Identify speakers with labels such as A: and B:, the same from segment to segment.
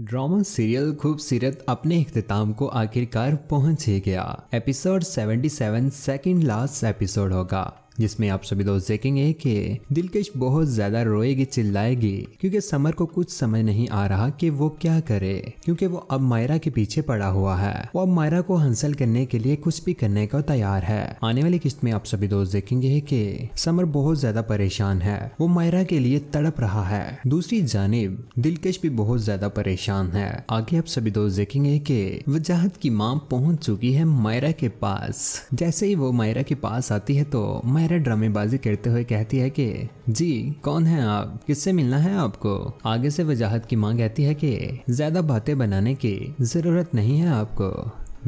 A: drama serial खूबसीरत अपने अख्ताम को आखिरकार पहुंच ही गया एपिसोड 77 सेकंड लास्ट एपिसोड होगा जिसमें आप सभी दोस्त देखेंगे कि दिलकश बहुत ज्यादा रोएगी चिल्लाएगी क्योंकि समर को कुछ समझ नहीं आ रहा कि वो क्या करे क्योंकि वो अब मायरा के पीछे पड़ा हुआ है वो अब मायरा को हंसल करने के लिए कुछ भी करने को तैयार है आने वाली किस्त में आप सभी दोस्त देखेंगे कि समर बहुत ज्यादा परेशान है वो मायरा के लिए तड़प रहा है दूसरी जानब दिलकश भी बहुत ज्यादा परेशान है आगे आप सभी दोस्त देखेंगे कि वजाहत की माँ पहुंच चुकी है मायरा के पास जैसे ही वो मायरा के पास आती है तो मायरा मेहरा ड्रामेबाजी करते हुए कहती है कि जी कौन है आप किससे मिलना है आपको आगे से वजाहत की माँ कहती है कि ज्यादा बातें बनाने की जरूरत नहीं है आपको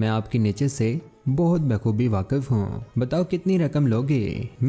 A: मैं आपके नीचे से बहुत बखूबी वाकिफ हूँ बताओ कितनी रकम लोगे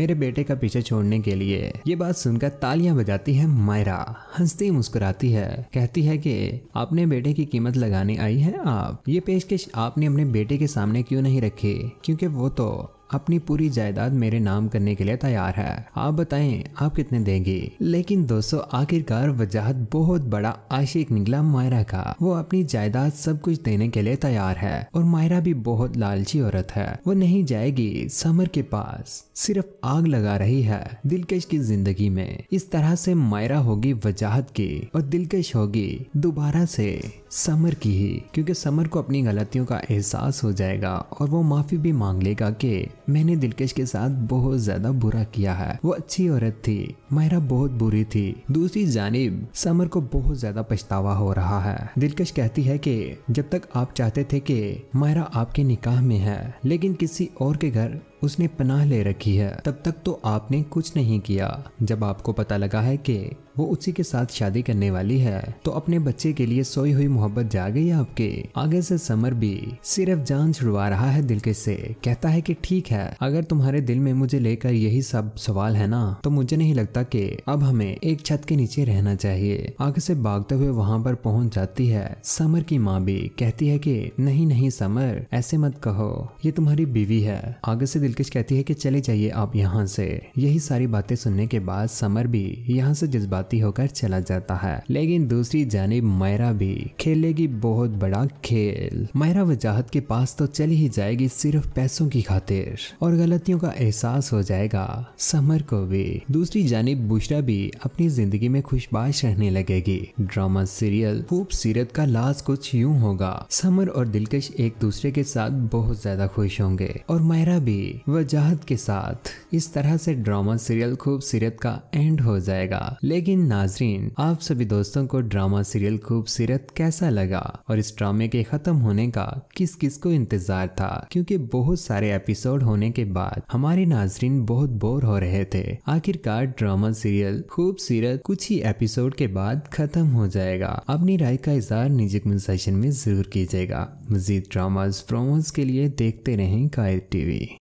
A: मेरे बेटे का पीछे छोड़ने के लिए ये बात सुनकर तालियां बजाती है मायरा हंसती मुस्कुराती है कहती है कि आपने बेटे की कीमत लगाने आई है आप ये पेशकश आपने अपने बेटे के सामने क्यों नहीं रखी क्योंकि वो तो अपनी पूरी जायदाद मेरे नाम करने के लिए तैयार है आप बताएं आप कितने देंगी लेकिन दोस्तों आखिरकार वजाहत बहुत बड़ा आशिक निकला मायरा का वो अपनी जायदाद सब कुछ देने के लिए तैयार है और मायरा भी बहुत लालची औरत है वो नहीं जाएगी समर के पास सिर्फ आग लगा रही है दिलकश की जिंदगी में इस तरह से मायरा होगी वजाहत की और दिलकश होगी दोबारा से समर की ही क्योंकि समर को अपनी गलतियों का एहसास हो जाएगा और वो माफ़ी भी मांग लेगा कि मैंने दिलकश के साथ बहुत ज़्यादा बुरा किया है वो अच्छी औरत थी मायरा बहुत बुरी थी दूसरी जानब समर को बहुत ज़्यादा पछतावा हो रहा है दिलकश कहती है कि जब तक आप चाहते थे कि मायरा आपके निकाह में है लेकिन किसी और के घर उसने पनाह ले रखी है तब तक तो आपने कुछ नहीं किया जब आपको पता लगा है कि वो उसी के साथ शादी करने वाली है तो अपने बच्चे के लिए सोई हुई मोहब्बत जा गई आपके आगे से समर भी सिर्फ जान छुड़वा रहा है दिल के से कहता है कि ठीक है अगर तुम्हारे दिल में मुझे लेकर यही सब सवाल है ना तो मुझे नहीं लगता कि अब हमें एक छत के नीचे रहना चाहिए आगे से भागते हुए वहां पर पहुंच जाती है समर की माँ भी कहती है कि नहीं नहीं समर ऐसे मत कहो ये तुम्हारी बीवी है आगे से दिलकश कहती है कि चले जाइए आप यहाँ से यही सारी बातें सुनने के बाद समर भी यहाँ से जज्बा शुरुआती होकर चला जाता है लेकिन दूसरी जानब मायरा भी खेलेगी बहुत बड़ा खेल मायरा वजाहत के पास तो चली ही जाएगी सिर्फ पैसों की खातिर और गलतियों का एहसास हो जाएगा समर को भी दूसरी जानब बुशरा भी अपनी जिंदगी में खुशबाश रहने लगेगी ड्रामा सीरियल खूबसीरत का लाज कुछ यूं होगा समर और दिलकश एक दूसरे के साथ बहुत ज्यादा खुश होंगे और मायरा भी वजाहत के साथ इस तरह से ड्रामा सीरियल खूबसीरत का एंड हो जाएगा लेकिन लेकिन नाजरीन आप सभी दोस्तों को ड्रामा सीरियल खूबसूरत कैसा लगा और इस ड्रामे के खत्म होने का किस किस को इंतजार था क्योंकि बहुत सारे एपिसोड होने के बाद हमारे नाजरीन बहुत बोर हो रहे थे आखिरकार ड्रामा सीरियल खूबसूरत कुछ ही एपिसोड के बाद खत्म हो जाएगा अपनी राय का इजहार निजी कमेंट सेशन में जरूर कीजिएगा मजीद ड्रामाज प्रोमोज के लिए देखते रहें कायर टीवी